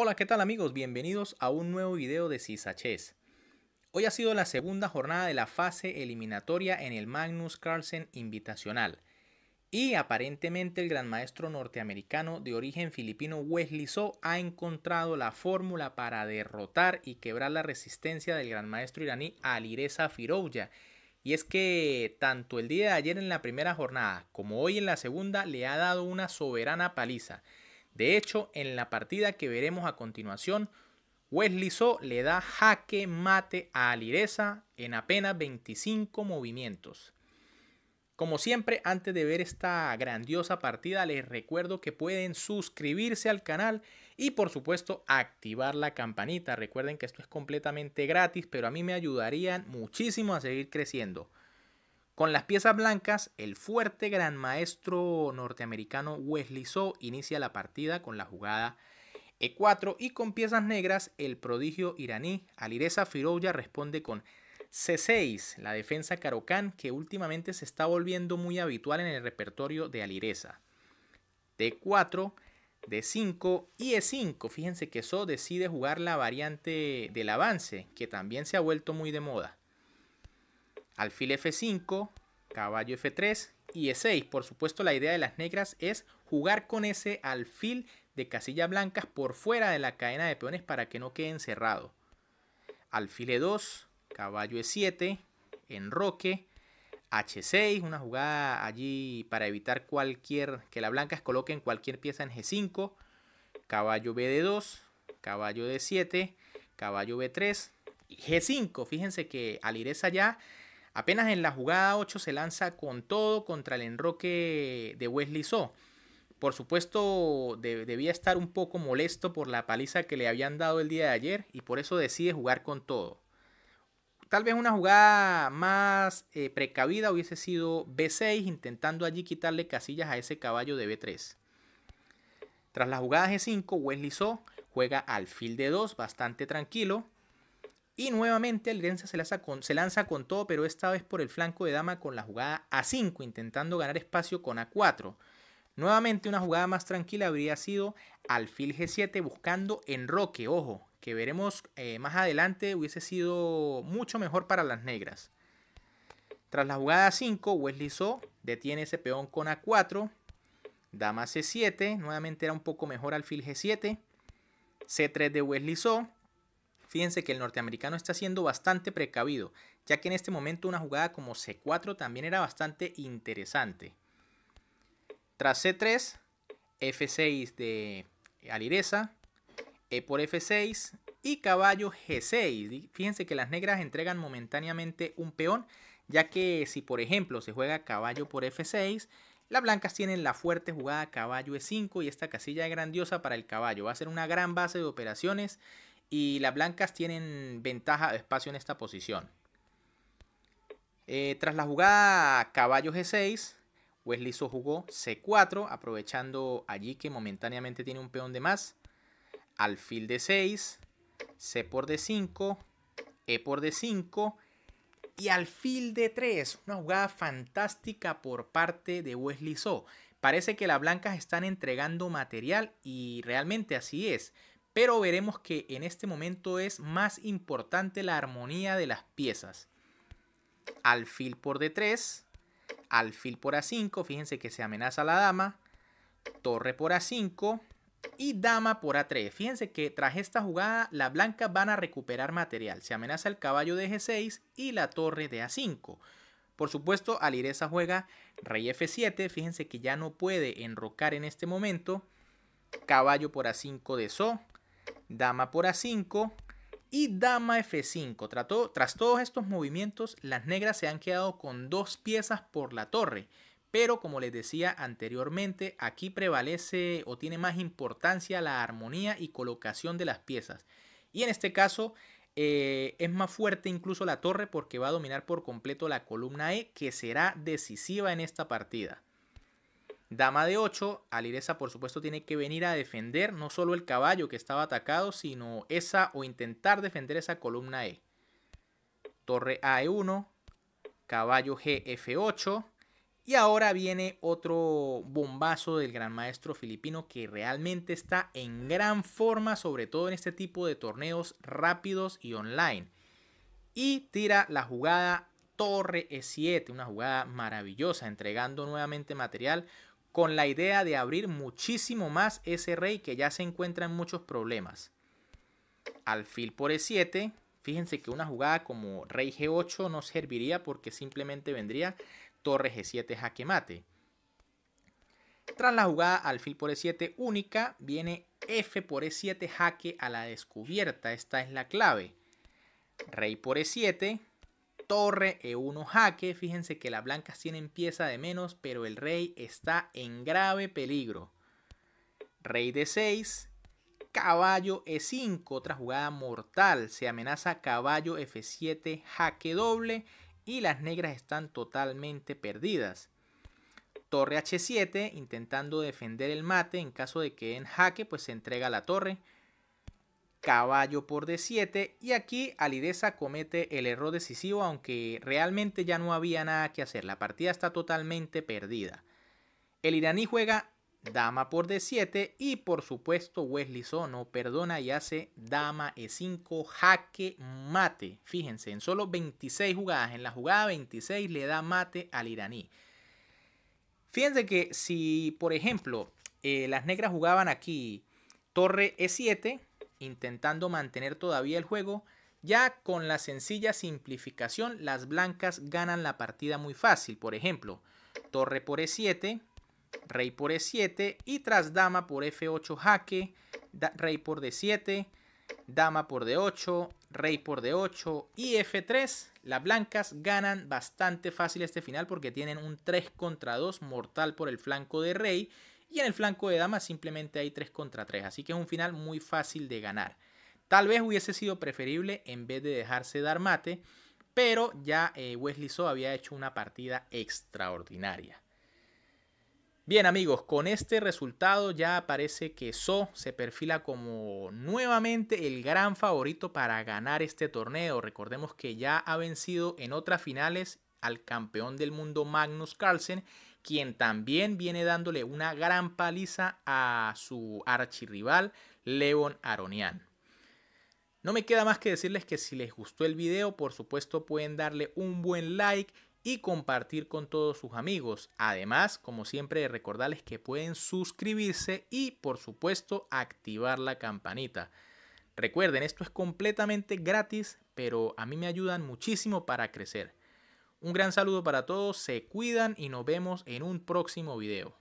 Hola, ¿qué tal amigos? Bienvenidos a un nuevo video de CISACHES. Hoy ha sido la segunda jornada de la fase eliminatoria en el Magnus Carlsen Invitacional. Y aparentemente el gran maestro norteamericano de origen filipino Wesley So ha encontrado la fórmula para derrotar y quebrar la resistencia del gran maestro iraní Alireza Firouja. Y es que tanto el día de ayer en la primera jornada como hoy en la segunda le ha dado una soberana paliza. De hecho, en la partida que veremos a continuación, Wesley So le da jaque mate a Alireza en apenas 25 movimientos. Como siempre, antes de ver esta grandiosa partida, les recuerdo que pueden suscribirse al canal y por supuesto activar la campanita. Recuerden que esto es completamente gratis, pero a mí me ayudarían muchísimo a seguir creciendo. Con las piezas blancas, el fuerte gran maestro norteamericano Wesley So inicia la partida con la jugada E4 y con piezas negras el prodigio iraní Alireza Firoya responde con C6, la defensa carocán, que últimamente se está volviendo muy habitual en el repertorio de Alireza. D4, D5 y E5. Fíjense que So decide jugar la variante del avance, que también se ha vuelto muy de moda alfil F5, caballo F3 y E6. Por supuesto la idea de las negras es jugar con ese alfil de casillas blancas por fuera de la cadena de peones para que no quede encerrado. Alfil E2, caballo E7, enroque, H6, una jugada allí para evitar cualquier que las blancas coloquen cualquier pieza en G5, caballo BD2, caballo D7, caballo B3 y G5. Fíjense que al ir esa ya Apenas en la jugada 8 se lanza con todo contra el enroque de Wesley So. Por supuesto, debía estar un poco molesto por la paliza que le habían dado el día de ayer y por eso decide jugar con todo. Tal vez una jugada más eh, precavida hubiese sido B6, intentando allí quitarle casillas a ese caballo de B3. Tras la jugada G5, Wesley So juega al fil de 2 bastante tranquilo y nuevamente el se lanza, se lanza con todo, pero esta vez por el flanco de dama con la jugada A5, intentando ganar espacio con A4. Nuevamente una jugada más tranquila habría sido alfil G7 buscando enroque, ojo, que veremos eh, más adelante hubiese sido mucho mejor para las negras. Tras la jugada 5, Wesley So detiene ese peón con A4, dama C7, nuevamente era un poco mejor alfil G7, C3 de Wesley So, Fíjense que el norteamericano está siendo bastante precavido, ya que en este momento una jugada como C4 también era bastante interesante. Tras C3, F6 de Alireza, E por F6 y caballo G6. Fíjense que las negras entregan momentáneamente un peón, ya que si por ejemplo se juega caballo por F6, las blancas tienen la fuerte jugada caballo E5 y esta casilla es grandiosa para el caballo. Va a ser una gran base de operaciones y las blancas tienen ventaja de espacio en esta posición. Eh, tras la jugada caballo G6, Wesley So jugó C4, aprovechando allí que momentáneamente tiene un peón de más. Alfil de 6, C por D5, E por D5 y alfil de 3. Una jugada fantástica por parte de Wesley So. Parece que las blancas están entregando material y realmente así es pero veremos que en este momento es más importante la armonía de las piezas. Alfil por D3, alfil por A5, fíjense que se amenaza la dama, torre por A5 y dama por A3. Fíjense que tras esta jugada las blancas van a recuperar material, se amenaza el caballo de G6 y la torre de A5. Por supuesto, al ir esa juega rey F7, fíjense que ya no puede enrocar en este momento, caballo por A5 de So, dama por a5 y dama f5. tras todos estos movimientos, las negras se han quedado con dos piezas por la torre. Pero como les decía anteriormente, aquí prevalece o tiene más importancia la armonía y colocación de las piezas. Y en este caso eh, es más fuerte incluso la torre porque va a dominar por completo la columna E que será decisiva en esta partida. Dama de 8, Alireza por supuesto tiene que venir a defender no solo el caballo que estaba atacado, sino esa o intentar defender esa columna E. Torre AE1, caballo GF8 y ahora viene otro bombazo del gran maestro filipino que realmente está en gran forma, sobre todo en este tipo de torneos rápidos y online. Y tira la jugada Torre E7, una jugada maravillosa, entregando nuevamente material con la idea de abrir muchísimo más ese rey que ya se encuentra en muchos problemas. Alfil por E7, fíjense que una jugada como rey G8 no serviría porque simplemente vendría torre G7 jaque mate. Tras la jugada alfil por E7 única, viene F por E7 jaque a la descubierta, esta es la clave. Rey por E7, torre, E1 jaque. Fíjense que las blancas tienen pieza de menos, pero el rey está en grave peligro. Rey de 6, caballo E5, otra jugada mortal. Se amenaza caballo F7, jaque doble y las negras están totalmente perdidas. Torre H7, intentando defender el mate en caso de que en jaque, pues se entrega la torre caballo por d7 y aquí Alidesa comete el error decisivo aunque realmente ya no había nada que hacer, la partida está totalmente perdida. El iraní juega dama por d7 y por supuesto Wesley Sono perdona y hace dama e5 jaque mate. Fíjense, en solo 26 jugadas, en la jugada 26 le da mate al iraní. Fíjense que si por ejemplo eh, las negras jugaban aquí torre e7, intentando mantener todavía el juego, ya con la sencilla simplificación las blancas ganan la partida muy fácil, por ejemplo, torre por e7, rey por e7 y tras dama por f8 jaque, rey por d7, dama por d8, rey por d8 y f3. Las blancas ganan bastante fácil este final porque tienen un 3 contra 2 mortal por el flanco de rey y en el flanco de damas simplemente hay 3 contra 3, así que es un final muy fácil de ganar. Tal vez hubiese sido preferible en vez de dejarse dar mate, pero ya eh, Wesley So había hecho una partida extraordinaria. Bien amigos, con este resultado ya parece que So se perfila como nuevamente el gran favorito para ganar este torneo. Recordemos que ya ha vencido en otras finales al campeón del mundo Magnus Carlsen quien también viene dándole una gran paliza a su archirrival Levon Aronian. No me queda más que decirles que si les gustó el video, por supuesto pueden darle un buen like y compartir con todos sus amigos. Además, como siempre, recordarles que pueden suscribirse y, por supuesto, activar la campanita. Recuerden, esto es completamente gratis, pero a mí me ayudan muchísimo para crecer. Un gran saludo para todos, se cuidan y nos vemos en un próximo video.